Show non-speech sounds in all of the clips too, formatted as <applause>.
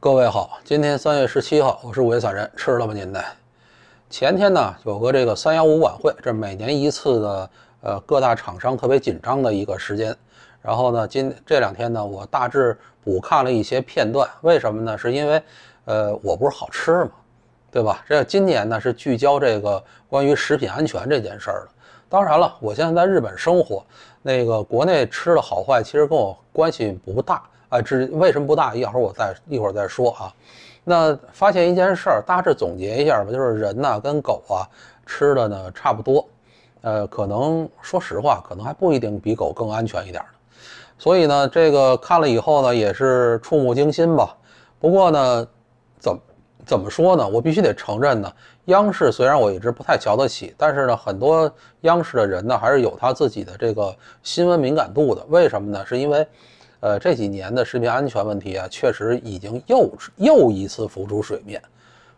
各位好，今天三月十七号，我是五月散人，吃了吗？您呢？前天呢有个这个三幺五晚会，这每年一次的，呃，各大厂商特别紧张的一个时间。然后呢，今这两天呢，我大致补看了一些片段。为什么呢？是因为，呃，我不是好吃嘛，对吧？这今年呢是聚焦这个关于食品安全这件事儿的。当然了，我现在在日本生活，那个国内吃的好坏其实跟我关系不大。啊，这为什么不大？一会儿我再一会儿再说啊。那发现一件事儿，大致总结一下吧，就是人呢跟狗啊吃的呢差不多，呃，可能说实话，可能还不一定比狗更安全一点儿所以呢，这个看了以后呢，也是触目惊心吧。不过呢，怎怎么说呢？我必须得承认呢，央视虽然我一直不太瞧得起，但是呢，很多央视的人呢，还是有他自己的这个新闻敏感度的。为什么呢？是因为。呃，这几年的食品安全问题啊，确实已经又又一次浮出水面。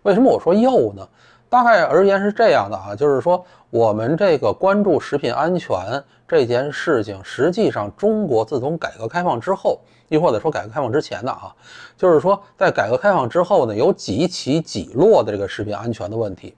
为什么我说又呢？大概而言是这样的啊，就是说我们这个关注食品安全这件事情，实际上中国自从改革开放之后，亦或者说改革开放之前的啊，就是说在改革开放之后呢，有几起几落的这个食品安全的问题。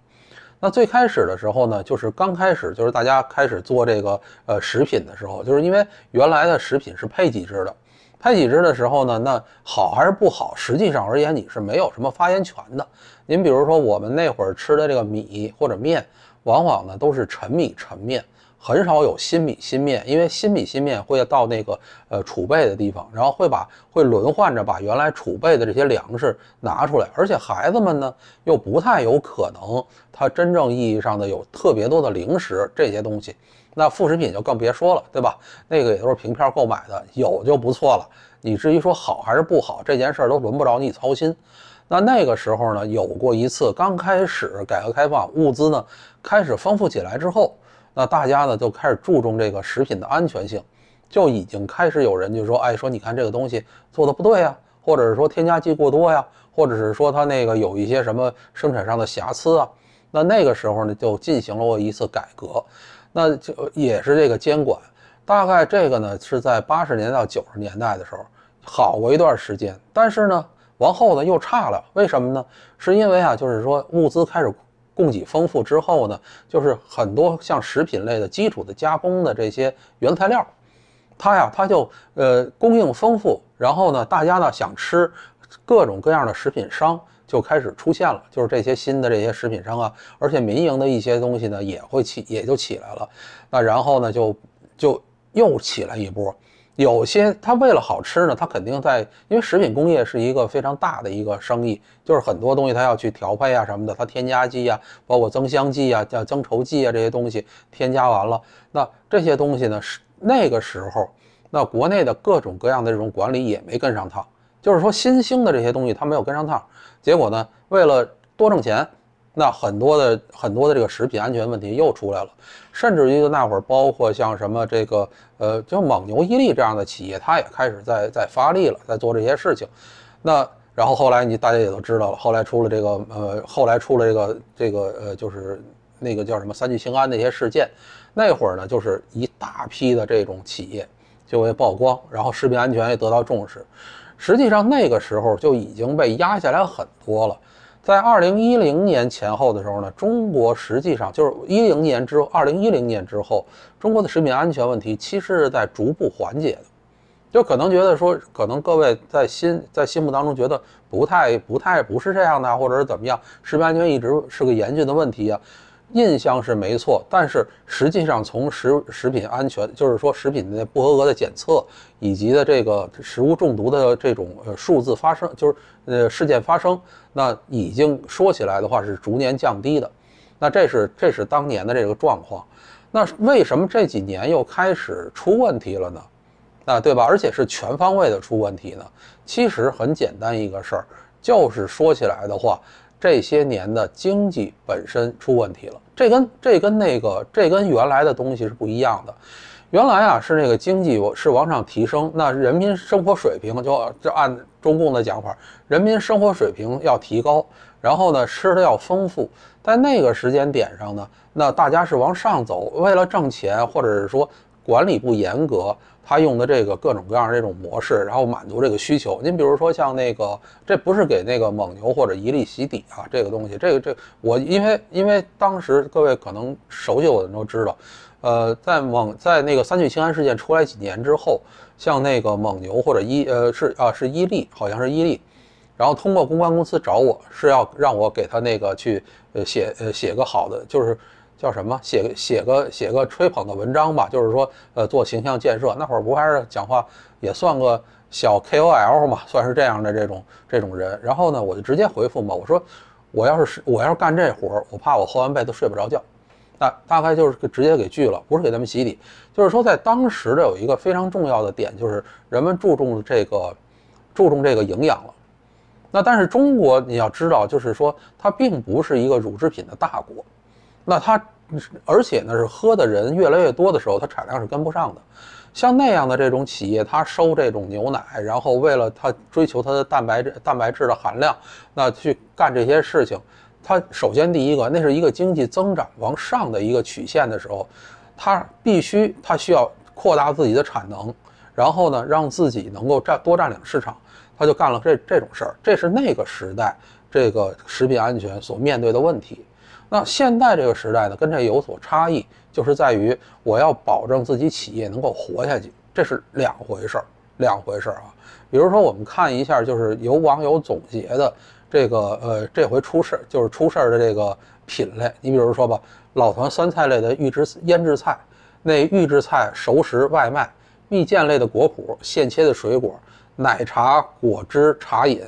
那最开始的时候呢，就是刚开始就是大家开始做这个呃食品的时候，就是因为原来的食品是配给制的。拍几只的时候呢，那好还是不好？实际上而言，你是没有什么发言权的。您比如说，我们那会儿吃的这个米或者面，往往呢都是陈米陈面，很少有新米新面。因为新米新面会到那个呃储备的地方，然后会把会轮换着把原来储备的这些粮食拿出来。而且孩子们呢，又不太有可能他真正意义上的有特别多的零食这些东西。那副食品就更别说了，对吧？那个也都是凭票购买的，有就不错了。你至于说好还是不好，这件事儿都轮不着你操心。那那个时候呢，有过一次，刚开始改革开放，物资呢开始丰富起来之后，那大家呢就开始注重这个食品的安全性，就已经开始有人就说：“哎，说你看这个东西做的不对呀，或者是说添加剂过多呀，或者是说它那个有一些什么生产上的瑕疵啊。”那那个时候呢，就进行了我一次改革。那就也是这个监管，大概这个呢是在八十年到九十年代的时候好过一段时间，但是呢，往后呢又差了。为什么呢？是因为啊，就是说物资开始供给丰富之后呢，就是很多像食品类的基础的加工的这些原材料，它呀，它就呃供应丰富，然后呢，大家呢想吃各种各样的食品商。就开始出现了，就是这些新的这些食品商啊，而且民营的一些东西呢也会起，也就起来了。那然后呢，就就又起来一波。有些他为了好吃呢，他肯定在，因为食品工业是一个非常大的一个生意，就是很多东西他要去调配啊什么的，他添加剂啊，包括增香剂啊、叫增稠剂啊这些东西添加完了，那这些东西呢是那个时候，那国内的各种各样的这种管理也没跟上趟，就是说，新兴的这些东西它没有跟上趟，结果呢，为了多挣钱，那很多的很多的这个食品安全问题又出来了，甚至于就那会儿，包括像什么这个，呃，像蒙牛、伊利这样的企业，它也开始在在发力了，在做这些事情。那然后后来你大家也都知道了，后来出了这个，呃，后来出了这个这个，呃，就是那个叫什么三聚氰胺那些事件，那会儿呢，就是一大批的这种企业就会曝光，然后食品安全也得到重视。实际上那个时候就已经被压下来很多了，在二零一零年前后的时候呢，中国实际上就是一零年之后，二零一零年之后，中国的食品安全问题其实是在逐步缓解的，就可能觉得说，可能各位在心在心目当中觉得不太不太不是这样的，或者是怎么样，食品安全一直是个严峻的问题啊。印象是没错，但是实际上从食食品安全，就是说食品的不合格的检测以及的这个食物中毒的这种呃数字发生，就是呃事件发生，那已经说起来的话是逐年降低的。那这是这是当年的这个状况，那为什么这几年又开始出问题了呢？啊，对吧？而且是全方位的出问题呢？其实很简单一个事儿，就是说起来的话。这些年的经济本身出问题了，这跟这跟那个这跟原来的东西是不一样的。原来啊是那个经济是往上提升，那人民生活水平就就按中共的讲法，人民生活水平要提高，然后呢吃的要丰富。在那个时间点上呢，那大家是往上走，为了挣钱，或者是说管理不严格。他用的这个各种各样这种模式，然后满足这个需求。您比如说像那个，这不是给那个蒙牛或者伊利洗底啊，这个东西，这个这我因为因为当时各位可能熟悉我的都知道，呃，在蒙在那个三聚氰胺事件出来几年之后，像那个蒙牛或者伊呃是啊是伊利好像是伊利，然后通过公关公司找我是要让我给他那个去呃写呃写个好的就是。叫什么？写写个写个吹捧的文章吧，就是说，呃，做形象建设。那会儿不还是讲话也算个小 KOL 嘛，算是这样的这种这种人。然后呢，我就直接回复嘛，我说我要是我要是干这活，我怕我喝完杯都睡不着觉。大大概就是直接给拒了，不是给他们洗底，就是说在当时的有一个非常重要的点，就是人们注重这个注重这个营养了。那但是中国你要知道，就是说它并不是一个乳制品的大国。那它，而且呢是喝的人越来越多的时候，它产量是跟不上的。像那样的这种企业，它收这种牛奶，然后为了它追求它的蛋白蛋白质的含量，那去干这些事情。它首先第一个，那是一个经济增长往上的一个曲线的时候，它必须它需要扩大自己的产能，然后呢让自己能够占多占领市场，它就干了这这种事儿。这是那个时代这个食品安全所面对的问题。那现在这个时代呢，跟这有所差异，就是在于我要保证自己企业能够活下去，这是两回事儿，两回事儿啊。比如说，我们看一下，就是有网友总结的这个，呃，这回出事儿就是出事儿的这个品类。你比如说吧，老坛酸菜类的预制腌制菜，那预制菜熟食外卖、蜜饯类的果脯、现切的水果、奶茶、果汁、茶饮。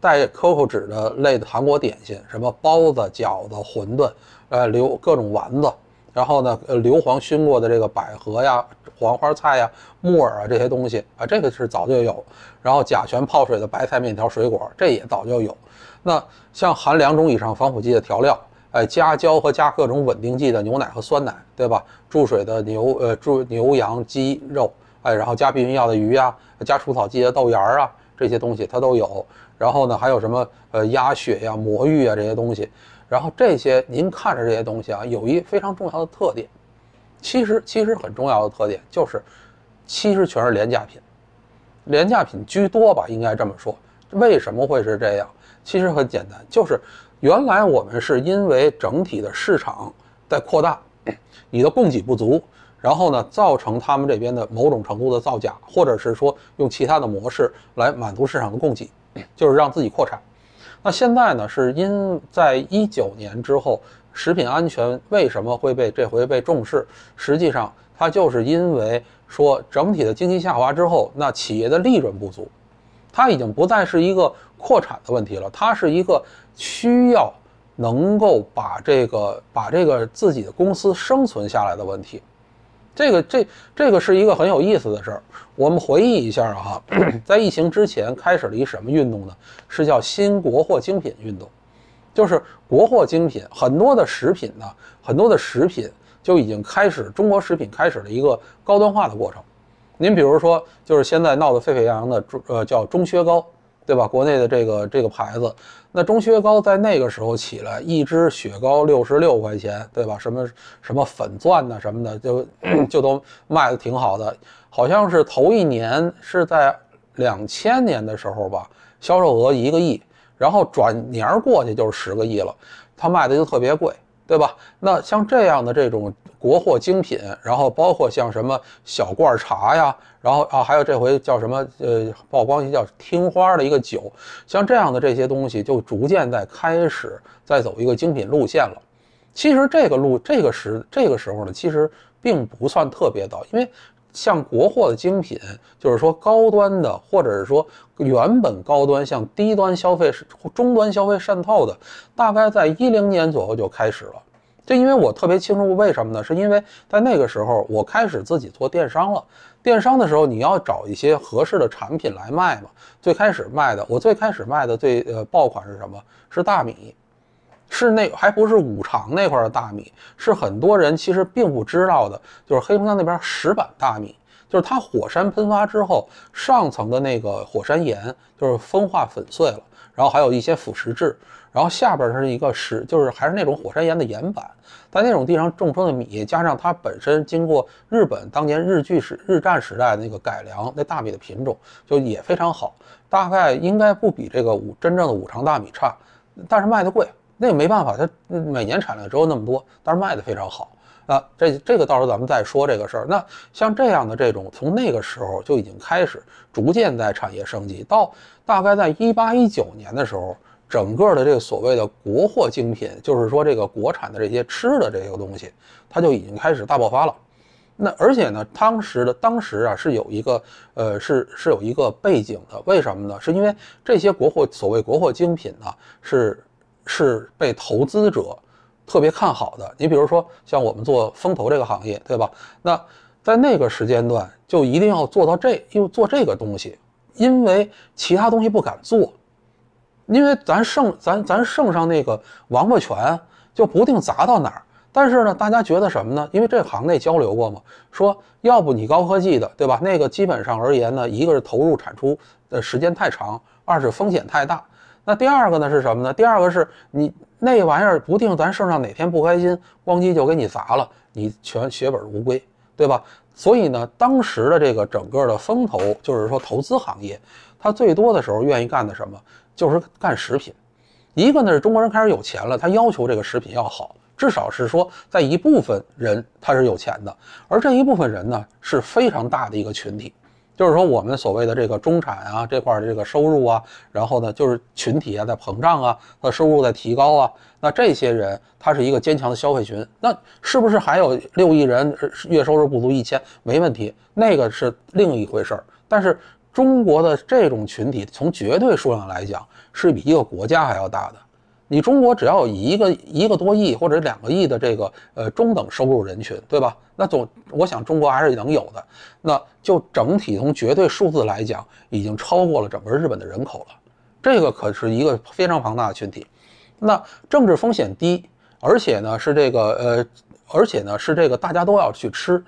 带 COCO 纸的类的韩国点心，什么包子、饺子、馄饨，呃，流各种丸子，然后呢，硫磺熏过的这个百合呀、黄花菜呀、木耳啊这些东西啊，这个是早就有。然后甲醛泡水的白菜、面条、水果，这也早就有。那像含两种以上防腐剂的调料，哎，加胶和加各种稳定剂的牛奶和酸奶，对吧？注水的牛、呃，注牛、羊、鸡肉，哎，然后加避孕药的鱼啊，加除草剂的豆芽儿啊，这些东西它都有。然后呢，还有什么呃鸭血呀、魔芋啊这些东西，然后这些您看着这些东西啊，有一非常重要的特点，其实其实很重要的特点就是，其实全是廉价品，廉价品居多吧，应该这么说。为什么会是这样？其实很简单，就是原来我们是因为整体的市场在扩大，你的供给不足，然后呢造成他们这边的某种程度的造假，或者是说用其他的模式来满足市场的供给。就是让自己扩产，那现在呢是因在一九年之后，食品安全为什么会被这回被重视？实际上它就是因为说整体的经济下滑之后，那企业的利润不足，它已经不再是一个扩产的问题了，它是一个需要能够把这个把这个自己的公司生存下来的问题。这个这这个是一个很有意思的事儿。我们回忆一下啊，<clears throat> 在疫情之前开始了一什么运动呢？是叫“新国货精品”运动，就是国货精品。很多的食品呢，很多的食品就已经开始中国食品开始了一个高端化的过程。您比如说，就是现在闹得沸沸扬扬的中呃叫中薛糕。对吧？国内的这个这个牌子，那中薛高在那个时候起来，一支雪糕六十六块钱，对吧？什么什么粉钻呐什么的，就 <clears throat> 就都卖的挺好的。好像是头一年是在两千年的时候吧，销售额一个亿，然后转年过去就是十个亿了，它卖的就特别贵。对吧？那像这样的这种国货精品，然后包括像什么小罐茶呀，然后啊，还有这回叫什么呃，曝光一叫听花的一个酒，像这样的这些东西，就逐渐在开始在走一个精品路线了。其实这个路这个时这个时候呢，其实并不算特别早，因为。像国货的精品，就是说高端的，或者是说原本高端向低端消费、中端消费渗透的，大概在一零年左右就开始了。就因为我特别清楚为什么呢？是因为在那个时候我开始自己做电商了。电商的时候你要找一些合适的产品来卖嘛。最开始卖的，我最开始卖的最呃爆款是什么？是大米。是那还不是五常那块儿的大米，是很多人其实并不知道的，就是黑龙江那边石板大米，就是它火山喷发之后上层的那个火山岩，就是风化粉碎了，然后还有一些腐蚀质，然后下边是一个石，就是还是那种火山岩的岩板，在那种地上种出的米，加上它本身经过日本当年日据时日战时代的那个改良，那大米的品种就也非常好，大概应该不比这个五真正的五常大米差，但是卖的贵。那也没办法，它每年产量只有那么多，但是卖的非常好啊。这这个到时候咱们再说这个事儿。那像这样的这种，从那个时候就已经开始逐渐在产业升级。到大概在一八一九年的时候，整个的这个所谓的国货精品，就是说这个国产的这些吃的这个东西，它就已经开始大爆发了。那而且呢，当时的当时啊是有一个呃是是有一个背景的，为什么呢？是因为这些国货所谓国货精品呢是。是被投资者特别看好的。你比如说，像我们做风投这个行业，对吧？那在那个时间段，就一定要做到这，又做这个东西，因为其他东西不敢做，因为咱剩咱咱剩上那个王八拳就不定砸到哪儿。但是呢，大家觉得什么呢？因为这行内交流过嘛，说要不你高科技的，对吧？那个基本上而言呢，一个是投入产出的时间太长，二是风险太大。那第二个呢是什么呢？第二个是你那玩意儿不定，咱圣上哪天不开心，咣叽就给你砸了，你全血本无归，对吧？所以呢，当时的这个整个的风投，就是说投资行业，它最多的时候愿意干的什么，就是干食品。一个呢是中国人开始有钱了，他要求这个食品要好，至少是说在一部分人他是有钱的，而这一部分人呢是非常大的一个群体。就是说，我们所谓的这个中产啊，这块儿的这个收入啊，然后呢，就是群体啊在膨胀啊，和收入在提高啊，那这些人他是一个坚强的消费群，那是不是还有六亿人月收入不足一千？没问题，那个是另一回事儿。但是中国的这种群体从绝对数量来讲，是比一个国家还要大的。你中国只要有一个一个多亿或者两个亿的这个呃中等收入人群，对吧？那总我想中国还是能有的。那就整体从绝对数字来讲，已经超过了整个日本的人口了。这个可是一个非常庞大的群体。那政治风险低，而且呢是这个呃，而且呢是这个大家都要去吃，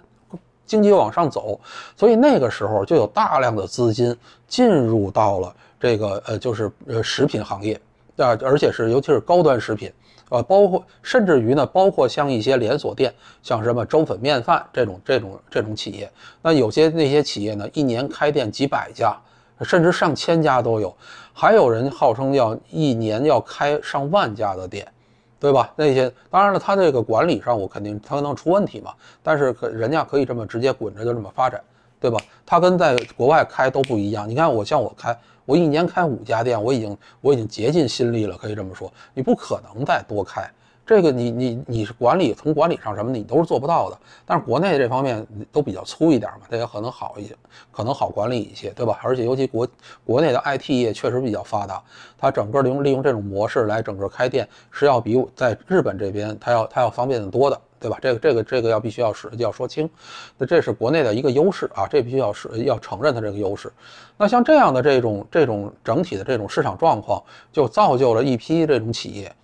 经济往上走，所以那个时候就有大量的资金进入到了这个呃就是呃食品行业。啊，而且是尤其是高端食品，啊，包括甚至于呢，包括像一些连锁店，像什么粥粉面饭这种这种这种企业，那有些那些企业呢，一年开店几百家，甚至上千家都有，还有人号称要一年要开上万家的店，对吧？那些当然了，他这个管理上我肯定他能出问题嘛，但是可人家可以这么直接滚着就这么发展。对吧？他跟在国外开都不一样。你看，我像我开，我一年开五家店，我已经我已经竭尽心力了，可以这么说。你不可能再多开，这个你你你是管理从管理上什么你都是做不到的。但是国内这方面都比较粗一点嘛，这也可能好一些，可能好管理一些，对吧？而且尤其国国内的 IT 业确实比较发达，它整个利用利用这种模式来整个开店是要比在日本这边它要它要方便的多的。对吧？这个这个这个要必须要是要说清，那这是国内的一个优势啊，这必须要是要承认它这个优势。那像这样的这种这种整体的这种市场状况，就造就了一批这种企业，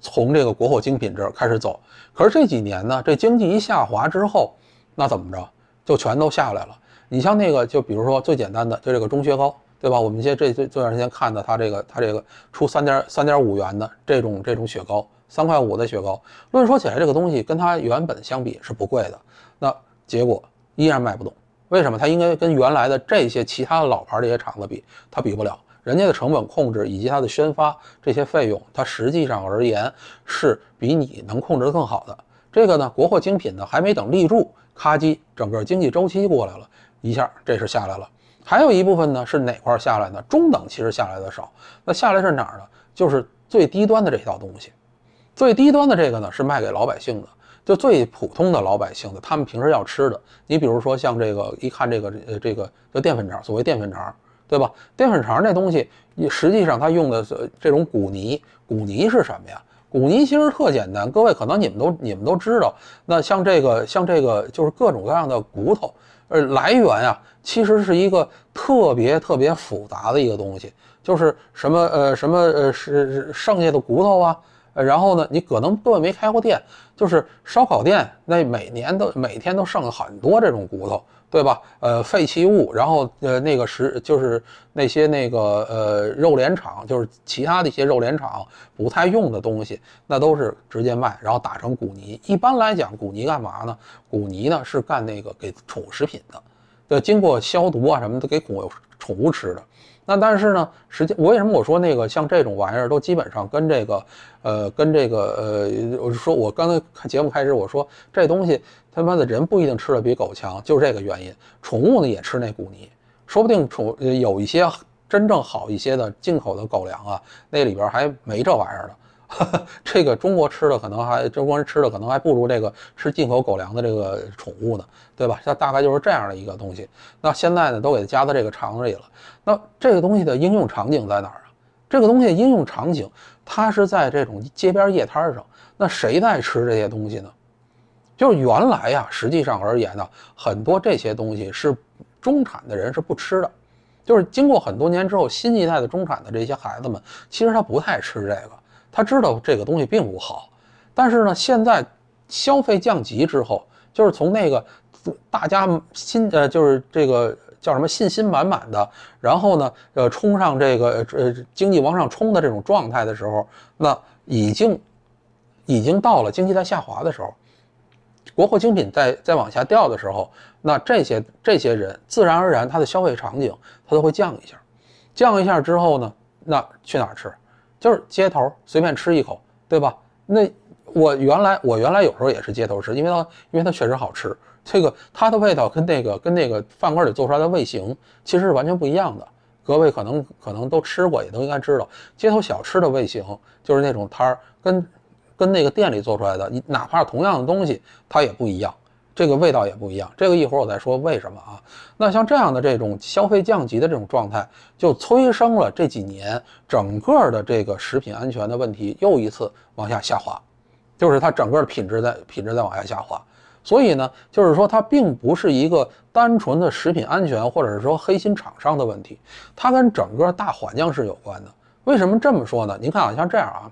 从这个国货精品这开始走。可是这几年呢，这经济一下滑之后，那怎么着就全都下来了？你像那个，就比如说最简单的，就这个中学高，对吧？我们现在这这这段时间看的，它这个它这个出三点三点五元的这种这种雪糕。三块五的雪糕，论说起来，这个东西跟它原本相比是不贵的，那结果依然卖不动。为什么？它应该跟原来的这些其他的老牌这些厂子比，它比不了。人家的成本控制以及它的宣发这些费用，它实际上而言是比你能控制的更好的。这个呢，国货精品呢，还没等立住，咔叽，整个经济周期过来了，一下这是下来了。还有一部分呢，是哪块下来呢？中等其实下来的少，那下来是哪儿呢？就是最低端的这套东西。最低端的这个呢，是卖给老百姓的，就最普通的老百姓的，他们平时要吃的。你比如说像这个，一看这个，呃，这个叫淀粉肠，所谓淀粉肠，对吧？淀粉肠这东西，实际上它用的是这种骨泥。骨泥是什么呀？骨泥其实特简单，各位可能你们都你们都知道。那像这个，像这个，就是各种各样的骨头，呃，来源啊，其实是一个特别特别复杂的一个东西，就是什么呃什么呃是剩下的骨头啊。然后呢，你可能根本没开过店，就是烧烤店，那每年都每天都剩很多这种骨头，对吧？呃，废弃物，然后呃，那个食就是那些那个呃肉联厂，就是其他的一些肉联厂不太用的东西，那都是直接卖，然后打成骨泥。一般来讲，骨泥干嘛呢？骨泥呢是干那个给宠物食品的，对，经过消毒啊什么的，给狗宠物吃的。那但是呢，实际为什么我说那个像这种玩意儿都基本上跟这个，呃，跟这个，呃，我说我刚才看节目开始我说这东西他妈的人不一定吃的比狗强，就是这个原因。宠物呢也吃那骨泥，说不定宠有一些真正好一些的进口的狗粮啊，那里边还没这玩意儿呢。<laughs> 这个中国吃的可能还中国人吃的可能还不如这个吃进口狗粮的这个宠物呢，对吧？它大概就是这样的一个东西。那现在呢，都给它加到这个肠子里了。那这个东西的应用场景在哪儿啊？这个东西应用场景，它是在这种街边夜摊上。那谁在吃这些东西呢？就是原来呀，实际上而言呢，很多这些东西是中产的人是不吃的。就是经过很多年之后，新一代的中产的这些孩子们，其实他不太吃这个。他知道这个东西并不好，但是呢，现在消费降级之后，就是从那个大家心呃，就是这个叫什么信心满满的，然后呢，呃，冲上这个呃经济往上冲的这种状态的时候，那已经已经到了经济在下滑的时候，国货精品在在往下掉的时候，那这些这些人自然而然他的消费场景他都会降一下，降一下之后呢，那去哪儿吃？就是街头随便吃一口，对吧？那我原来我原来有时候也是街头吃，因为它因为它确实好吃。这个它的味道跟那个跟那个饭馆里做出来的味型其实是完全不一样的。各位可能可能都吃过，也都应该知道，街头小吃的味型就是那种摊儿跟跟那个店里做出来的，你哪怕同样的东西，它也不一样。这个味道也不一样，这个一会儿我再说为什么啊？那像这样的这种消费降级的这种状态，就催生了这几年整个的这个食品安全的问题又一次往下下滑，就是它整个的品质在品质在往下下滑。所以呢，就是说它并不是一个单纯的食品安全或者是说黑心厂商的问题，它跟整个大环境是有关的。为什么这么说呢？您看啊，像这样啊，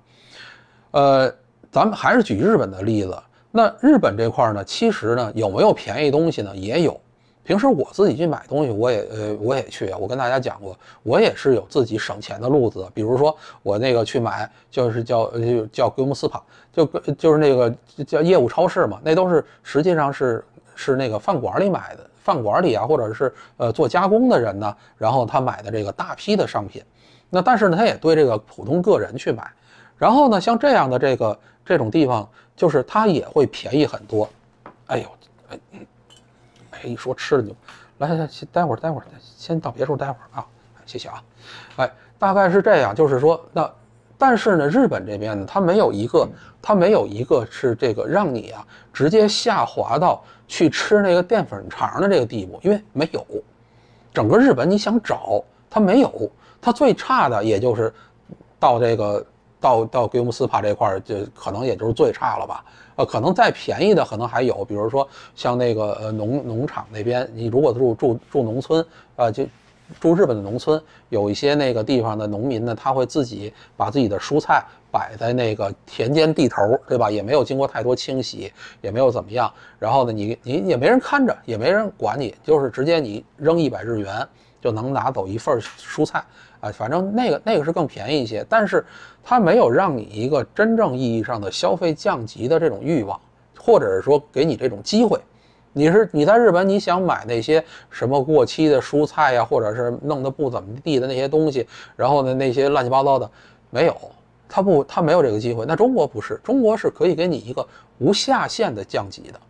呃，咱们还是举日本的例子。那日本这块呢，其实呢有没有便宜东西呢？也有。平时我自己去买东西，我也呃我也去啊。我跟大家讲过，我也是有自己省钱的路子。比如说我那个去买，就是叫叫龟木斯帕，就就是那个叫业务超市嘛。那都是实际上是是那个饭馆里买的，饭馆里啊，或者是呃做加工的人呢，然后他买的这个大批的商品。那但是呢，他也对这个普通个人去买。然后呢，像这样的这个这种地方。就是它也会便宜很多，哎呦，哎，哎，一说吃的就，来来来，先待会儿，待会儿，先到别处待会儿啊，谢谢啊，哎，大概是这样，就是说，那，但是呢，日本这边呢，它没有一个，它没有一个是这个让你啊直接下滑到去吃那个淀粉肠的这个地步，因为没有，整个日本你想找它没有，它最差的也就是到这个。到到龟木斯帕这块儿，就可能也就是最差了吧。呃，可能再便宜的可能还有，比如说像那个呃农农场那边，你如果住住住农村，呃，就住日本的农村，有一些那个地方的农民呢，他会自己把自己的蔬菜摆在那个田间地头，对吧？也没有经过太多清洗，也没有怎么样。然后呢，你你也没人看着，也没人管你，就是直接你扔一百日元。就能拿走一份蔬菜啊，反正那个那个是更便宜一些，但是它没有让你一个真正意义上的消费降级的这种欲望，或者是说给你这种机会。你是你在日本，你想买那些什么过期的蔬菜呀，或者是弄得不怎么地的那些东西，然后呢那些乱七八糟的没有，它不它没有这个机会。那中国不是，中国是可以给你一个无下限的降级的。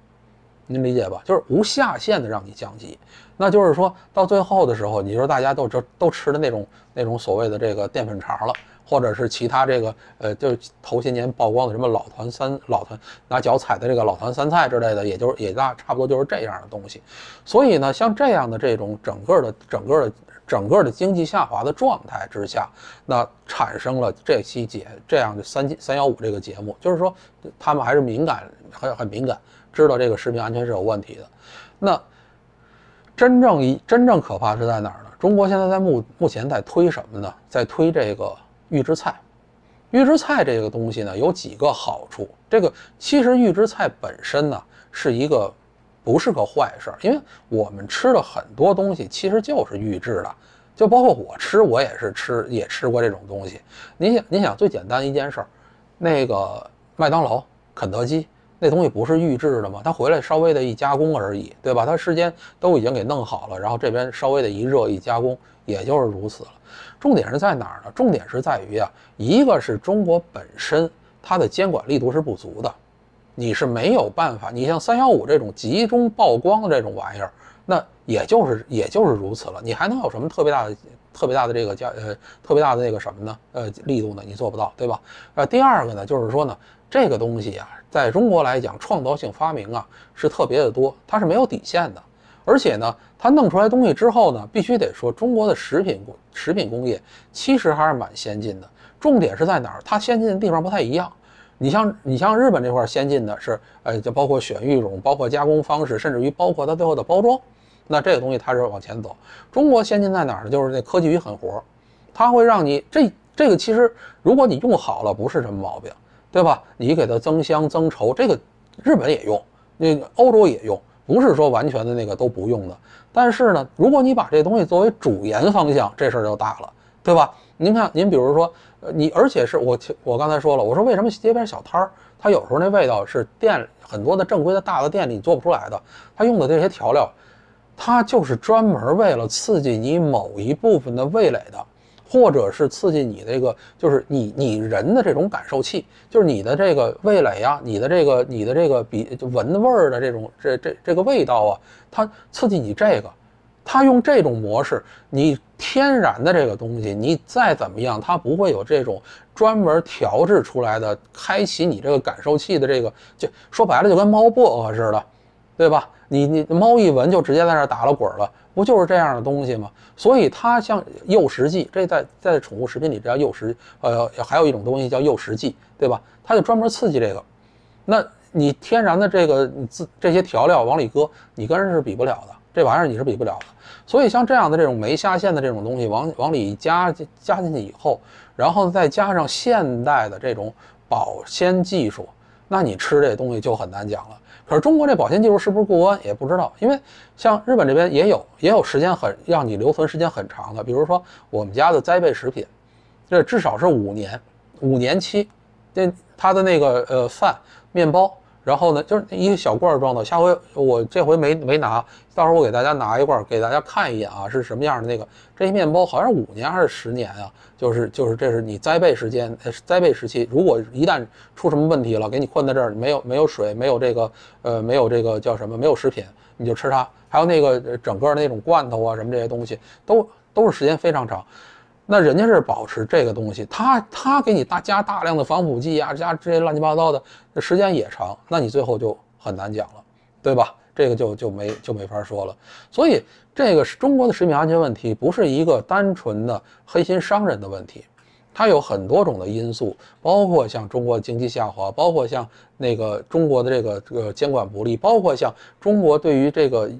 您理解吧，就是无下限的让你降级，那就是说到最后的时候，你说大家都这都吃的那种那种所谓的这个淀粉肠了，或者是其他这个呃，就是头些年曝光的什么老坛三老坛拿脚踩的这个老坛三菜之类的，也就是也大差不多就是这样的东西。所以呢，像这样的这种整个的整个的。整个的经济下滑的状态之下，那产生了这期节这样的三三幺五这个节目，就是说他们还是敏感，很很敏感，知道这个食品安全是有问题的。那真正一真正可怕是在哪儿呢？中国现在在目目前在推什么呢？在推这个预制菜。预制菜这个东西呢，有几个好处。这个其实预制菜本身呢是一个。不是个坏事，因为我们吃的很多东西其实就是预制的，就包括我吃，我也是吃，也吃过这种东西。您想，您想最简单一件事儿，那个麦当劳、肯德基那东西不是预制的吗？它回来稍微的一加工而已，对吧？它时间都已经给弄好了，然后这边稍微的一热一加工，也就是如此了。重点是在哪儿呢？重点是在于啊，一个是中国本身它的监管力度是不足的。你是没有办法，你像三幺五这种集中曝光的这种玩意儿，那也就是也就是如此了。你还能有什么特别大的、特别大的这个叫呃特别大的那个什么呢？呃，力度呢？你做不到，对吧？呃，第二个呢，就是说呢，这个东西啊，在中国来讲，创造性发明啊是特别的多，它是没有底线的。而且呢，它弄出来东西之后呢，必须得说，中国的食品食品工业其实还是蛮先进的。重点是在哪儿？它先进的地方不太一样。你像你像日本这块先进的是，呃，就包括选育种，包括加工方式，甚至于包括它最后的包装，那这个东西它是往前走。中国先进在哪儿？就是那科技与狠活，它会让你这这个其实如果你用好了，不是什么毛病，对吧？你给它增香增稠，这个日本也用，那欧洲也用，不是说完全的那个都不用的。但是呢，如果你把这东西作为主研方向，这事儿就大了。对吧？您看，您比如说，呃，你而且是我，我刚才说了，我说为什么街边小摊儿，它有时候那味道是店很多的正规的大的店里做不出来的，他用的这些调料，他就是专门为了刺激你某一部分的味蕾的，或者是刺激你这个，就是你你人的这种感受器，就是你的这个味蕾呀，你的这个你的这个鼻闻味儿的这种这这这个味道啊，它刺激你这个。它用这种模式，你天然的这个东西，你再怎么样，它不会有这种专门调制出来的开启你这个感受器的这个，就说白了就跟猫薄荷似的，对吧？你你猫一闻就直接在那打了滚了，不就是这样的东西吗？所以它像诱食剂，这在在宠物食品里叫诱食，呃，还有一种东西叫诱食剂，对吧？它就专门刺激这个，那你天然的这个你自这些调料往里搁，你跟人是比不了的。这玩意儿你是比不了的，所以像这样的这种没下线的这种东西，往往里加加进去以后，然后再加上现代的这种保鲜技术，那你吃这东西就很难讲了。可是中国这保鲜技术是不是过关也不知道，因为像日本这边也有也有时间很让你留存时间很长的，比如说我们家的栽培食品，这至少是五年五年期，这它的那个呃饭面包。然后呢，就是一个小罐装的。下回我这回没没拿到时候，我给大家拿一罐，给大家看一眼啊，是什么样的那个这些面包，好像是五年还是十年啊？就是就是，这是你灾备时间，呃，灾备时期。如果一旦出什么问题了，给你困在这儿，没有没有水，没有这个呃，没有这个叫什么，没有食品，你就吃它。还有那个整个那种罐头啊，什么这些东西，都都是时间非常长。那人家是保持这个东西，他他给你大加大量的防腐剂啊，加这些乱七八糟的，时间也长，那你最后就很难讲了，对吧？这个就就没就没法说了。所以这个是中国的食品安全问题，不是一个单纯的黑心商人的问题，它有很多种的因素，包括像中国经济下滑，包括像那个中国的这个这个监管不力，包括像中国对于这个。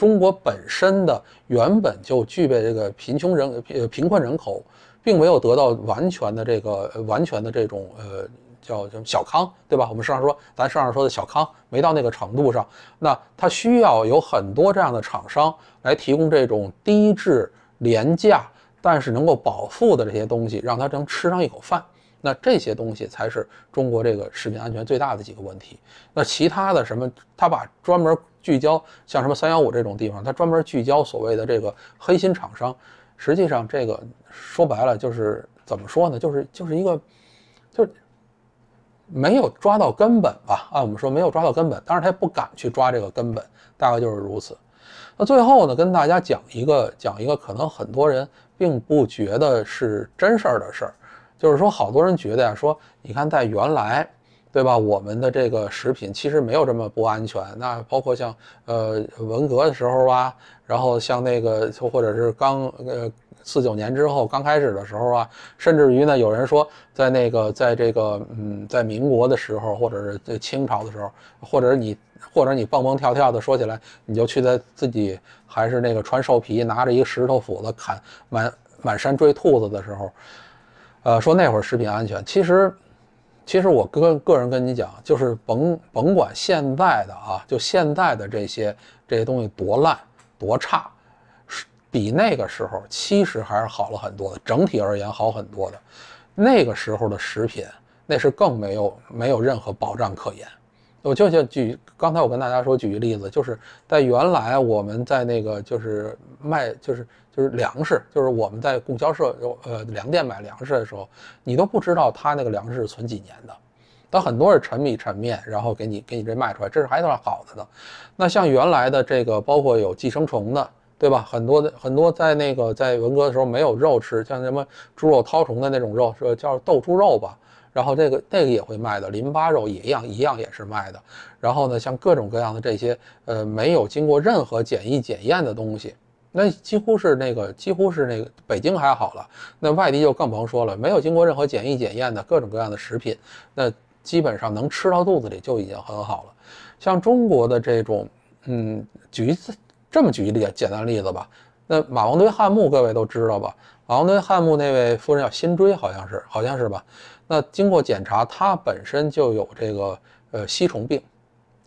中国本身的原本就具备这个贫穷人呃贫困人口，并没有得到完全的这个完全的这种呃叫叫小康，对吧？我们上说咱上说的小康没到那个程度上，那他需要有很多这样的厂商来提供这种低质、廉价，但是能够饱腹的这些东西，让他能吃上一口饭。那这些东西才是中国这个食品安全最大的几个问题。那其他的什么，他把专门聚焦，像什么三幺五这种地方，他专门聚焦所谓的这个黑心厂商。实际上，这个说白了就是怎么说呢？就是就是一个，就是没有抓到根本吧。按我们说，没有抓到根本。当然他也不敢去抓这个根本，大概就是如此。那最后呢，跟大家讲一个，讲一个可能很多人并不觉得是真事儿的事儿。就是说，好多人觉得呀，说你看，在原来，对吧？我们的这个食品其实没有这么不安全。那包括像呃文革的时候啊，然后像那个或者是刚呃四九年之后刚开始的时候啊，甚至于呢，有人说在那个在这个嗯在民国的时候，或者是清朝的时候，或者你或者你蹦蹦跳跳的说起来，你就去在自己还是那个穿兽皮，拿着一个石头斧子砍满满山追兔子的时候。呃，说那会儿食品安全，其实，其实我个个人跟你讲，就是甭甭管现在的啊，就现在的这些这些东西多烂多差，是比那个时候其实还是好了很多的，整体而言好很多的。那个时候的食品，那是更没有没有任何保障可言。我就想举，刚才我跟大家说举一例子，就是在原来我们在那个就是卖就是。粮食就是我们在供销社、有呃粮店买粮食的时候，你都不知道他那个粮食存几年的。但很多是陈米、陈面，然后给你给你这卖出来，这是还算好的呢。那像原来的这个，包括有寄生虫的，对吧？很多的很多在那个在文革的时候没有肉吃，像什么猪肉绦虫的那种肉，是叫豆猪肉吧，然后这个这个也会卖的，淋巴肉也一样，一样也是卖的。然后呢，像各种各样的这些呃没有经过任何检疫检验的东西。那几乎是那个，几乎是那个，北京还好了，那外地就更甭说了。没有经过任何检疫检验的各种各样的食品，那基本上能吃到肚子里就已经很好了。像中国的这种，嗯，举一次，这么举一例，简单例子吧。那马王堆汉墓，各位都知道吧？马王堆汉墓那位夫人叫辛追，好像是，好像是吧？那经过检查，她本身就有这个呃吸虫病。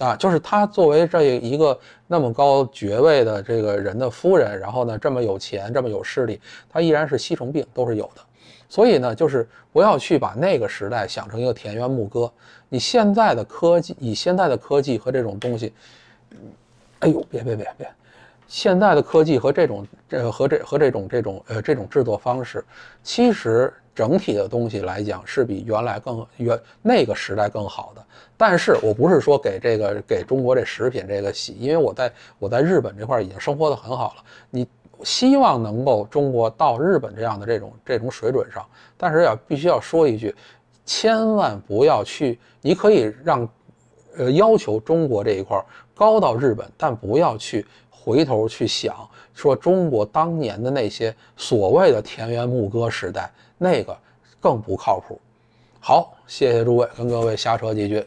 啊，就是他作为这一个那么高爵位的这个人的夫人，然后呢，这么有钱，这么有势力，他依然是吸虫病都是有的。所以呢，就是不要去把那个时代想成一个田园牧歌。你现在的科技，以现在的科技和这种东西，哎呦，别别别别，现在的科技和这种这和这和这种这种呃这种制作方式，其实。整体的东西来讲是比原来更原那个时代更好的，但是我不是说给这个给中国这食品这个洗，因为我在我在日本这块已经生活的很好了。你希望能够中国到日本这样的这种这种水准上，但是要必须要说一句，千万不要去，你可以让呃要求中国这一块高到日本，但不要去回头去想说中国当年的那些所谓的田园牧歌时代。那个更不靠谱。好，谢谢诸位，跟各位瞎扯几句。